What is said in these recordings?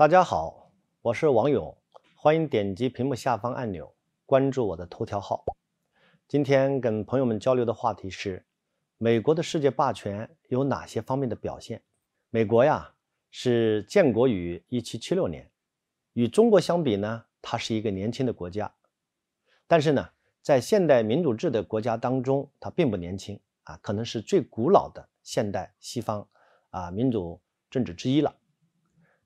大家好，我是王勇，欢迎点击屏幕下方按钮关注我的头条号。今天跟朋友们交流的话题是：美国的世界霸权有哪些方面的表现？美国呀，是建国于1776年，与中国相比呢，它是一个年轻的国家。但是呢，在现代民主制的国家当中，它并不年轻啊，可能是最古老的现代西方啊民主政治之一了。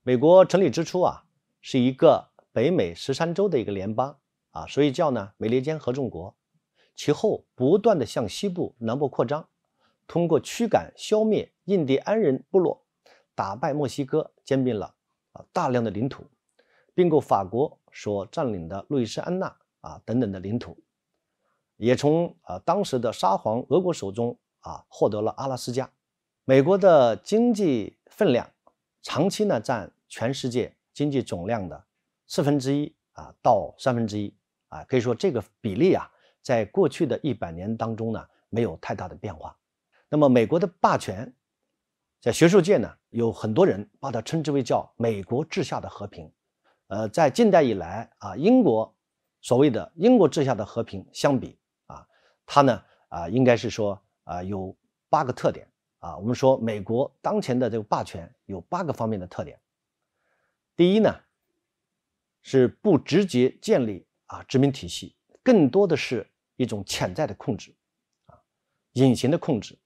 美国成立之初啊，是一个北美十三州的一个联邦啊，所以叫呢美利坚合众国。其后不断的向西部、南部扩张，通过驱赶、消灭印第安人部落，打败墨西哥，兼并了啊大量的领土，并购法国所占领的路易斯安那啊等等的领土，也从啊当时的沙皇俄国手中啊获得了阿拉斯加。美国的经济分量。长期呢，占全世界经济总量的四分之一啊到三分之一啊，可以说这个比例啊，在过去的一百年当中呢，没有太大的变化。那么美国的霸权，在学术界呢，有很多人把它称之为叫“美国治下的和平”。呃，在近代以来啊，英国所谓的“英国治下的和平”相比啊，它呢啊，应该是说啊，有八个特点。啊，我们说美国当前的这个霸权有八个方面的特点。第一呢，是不直接建立啊殖民体系，更多的是一种潜在的控制，啊，隐形的控制。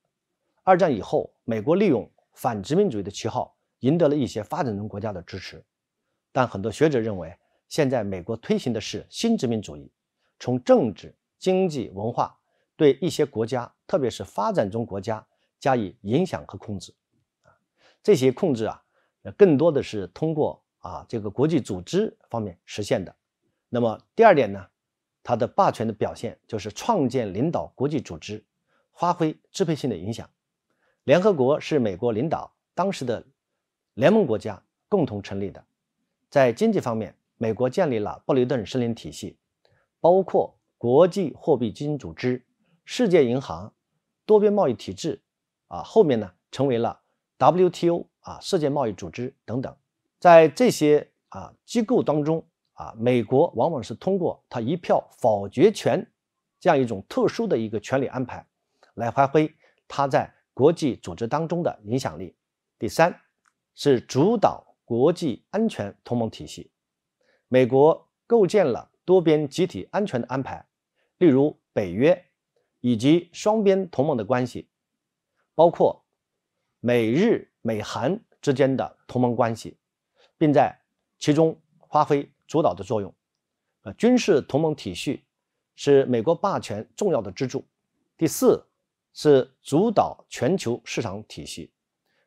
二战以后，美国利用反殖民主义的旗号，赢得了一些发展中国家的支持，但很多学者认为，现在美国推行的是新殖民主义，从政治、经济、文化对一些国家，特别是发展中国家。加以影响和控制，啊，这些控制啊，更多的是通过啊这个国际组织方面实现的。那么第二点呢，它的霸权的表现就是创建、领导国际组织，发挥支配性的影响。联合国是美国领导当时的联盟国家共同成立的。在经济方面，美国建立了布雷顿森林体系，包括国际货币基金组织、世界银行、多边贸易体制。啊，后面呢成为了 WTO 啊，世界贸易组织等等，在这些啊机构当中啊，美国往往是通过他一票否决权这样一种特殊的一个权利安排，来发挥它在国际组织当中的影响力。第三，是主导国际安全同盟体系，美国构建了多边集体安全的安排，例如北约以及双边同盟的关系。包括美日美韩之间的同盟关系，并在其中发挥主导的作用。呃，军事同盟体系是美国霸权重要的支柱。第四是主导全球市场体系，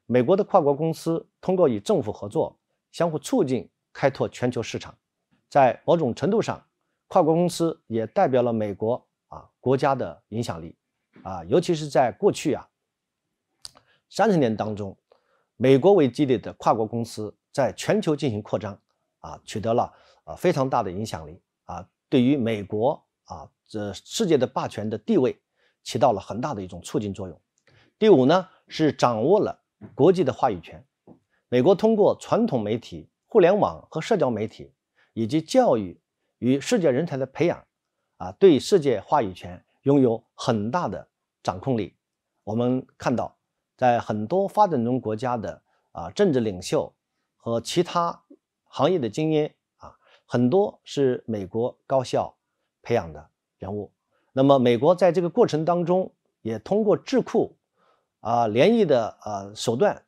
美国的跨国公司通过与政府合作，相互促进，开拓全球市场。在某种程度上，跨国公司也代表了美国啊国家的影响力啊，尤其是在过去啊。三十年当中，美国为基地的跨国公司在全球进行扩张，啊，取得了啊非常大的影响力，啊，对于美国啊这世界的霸权的地位，起到了很大的一种促进作用。第五呢，是掌握了国际的话语权。美国通过传统媒体、互联网和社交媒体，以及教育与世界人才的培养，啊，对世界话语权拥有很大的掌控力。我们看到。在很多发展中国家的啊政治领袖和其他行业的精英啊，很多是美国高校培养的人物。那么，美国在这个过程当中也通过智库啊联谊的呃手段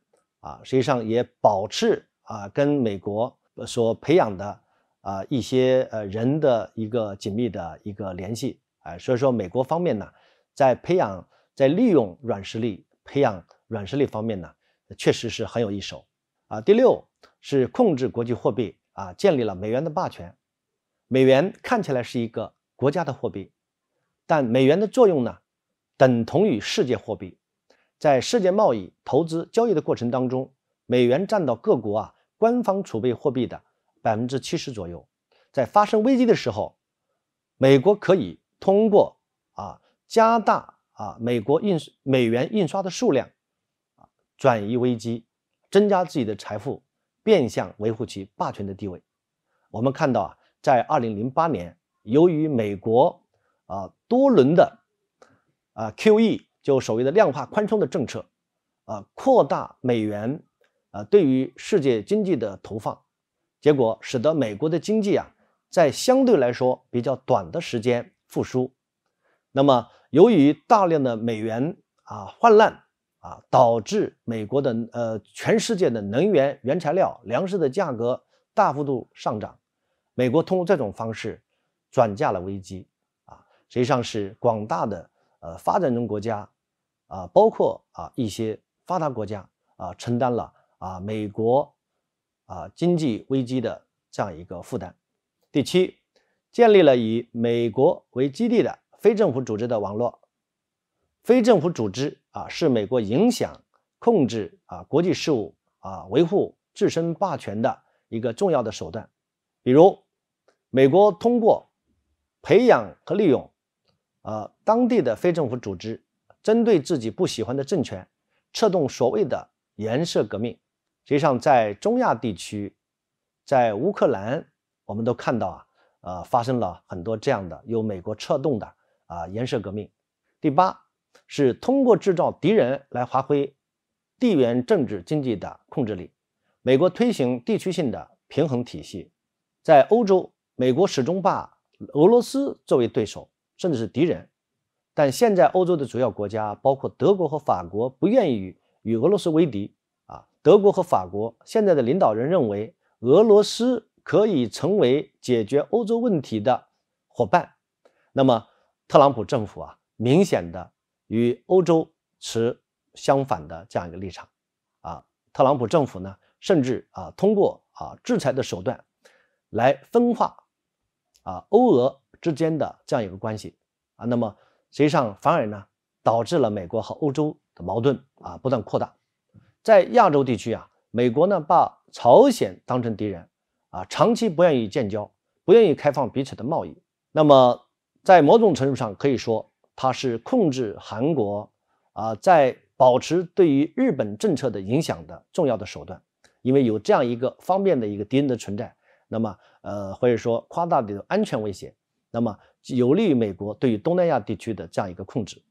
啊，实际上也保持啊跟美国所培养的啊一些呃人的一个紧密的一个联系啊。所以说，美国方面呢，在培养在利用软实力培养。软实力方面呢，确实是很有一手啊。第六是控制国际货币啊，建立了美元的霸权。美元看起来是一个国家的货币，但美元的作用呢，等同于世界货币。在世界贸易、投资、交易的过程当中，美元占到各国啊官方储备货币的百分之七十左右。在发生危机的时候，美国可以通过啊加大啊美国印美元印刷的数量。转移危机，增加自己的财富，变相维护其霸权的地位。我们看到啊，在二零零八年，由于美国啊多轮的啊 QE 就所谓的量化宽松的政策啊扩大美元啊对于世界经济的投放，结果使得美国的经济啊在相对来说比较短的时间复苏。那么，由于大量的美元啊泛滥。啊，导致美国的呃，全世界的能源、原材料、粮食的价格大幅度上涨，美国通过这种方式转嫁了危机，啊，实际上是广大的呃发展中国家，啊，包括啊一些发达国家啊，承担了啊美国啊经济危机的这样一个负担。第七，建立了以美国为基地的非政府组织的网络，非政府组织。啊，是美国影响、控制啊国际事务啊、维护自身霸权的一个重要的手段。比如，美国通过培养和利用啊当地的非政府组织，针对自己不喜欢的政权，策动所谓的颜色革命。实际上，在中亚地区，在乌克兰，我们都看到啊，呃，发生了很多这样的由美国策动的啊颜色革命。第八。是通过制造敌人来发挥地缘政治经济的控制力。美国推行地区性的平衡体系，在欧洲，美国始终把俄罗斯作为对手，甚至是敌人。但现在，欧洲的主要国家，包括德国和法国，不愿意与俄罗斯为敌。啊，德国和法国现在的领导人认为，俄罗斯可以成为解决欧洲问题的伙伴。那么，特朗普政府啊，明显的。与欧洲持相反的这样一个立场，啊，特朗普政府呢，甚至啊通过啊制裁的手段来分化啊欧俄之间的这样一个关系啊，那么实际上反而呢导致了美国和欧洲的矛盾啊不断扩大。在亚洲地区啊，美国呢把朝鲜当成敌人啊，长期不愿意建交，不愿意开放彼此的贸易。那么在某种程度上可以说。它是控制韩国啊，在保持对于日本政策的影响的重要的手段，因为有这样一个方便的一个敌人的存在，那么呃或者说夸大的安全威胁，那么有利于美国对于东南亚地区的这样一个控制。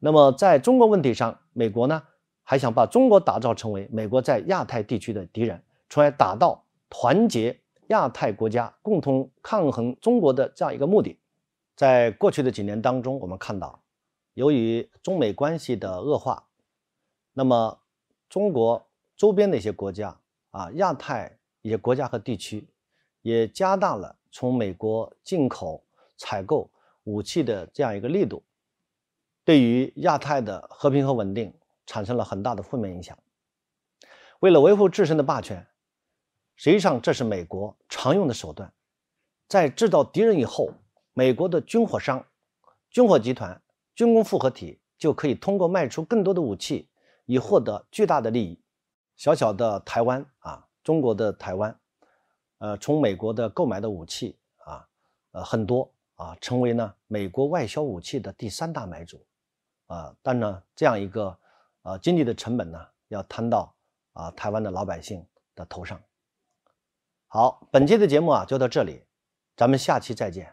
那么在中国问题上，美国呢还想把中国打造成为美国在亚太地区的敌人，从而达到团结亚太国家共同抗衡中国的这样一个目的。在过去的几年当中，我们看到，由于中美关系的恶化，那么中国周边的一些国家啊、亚太一些国家和地区，也加大了从美国进口采购武器的这样一个力度，对于亚太的和平和稳定产生了很大的负面影响。为了维护自身的霸权，实际上这是美国常用的手段，在制造敌人以后。美国的军火商、军火集团、军工复合体就可以通过卖出更多的武器，以获得巨大的利益。小小的台湾啊，中国的台湾，呃，从美国的购买的武器啊，呃，很多啊，成为呢美国外销武器的第三大买主啊。但呢，这样一个呃经济的成本呢，要摊到啊台湾的老百姓的头上。好，本期的节目啊就到这里，咱们下期再见。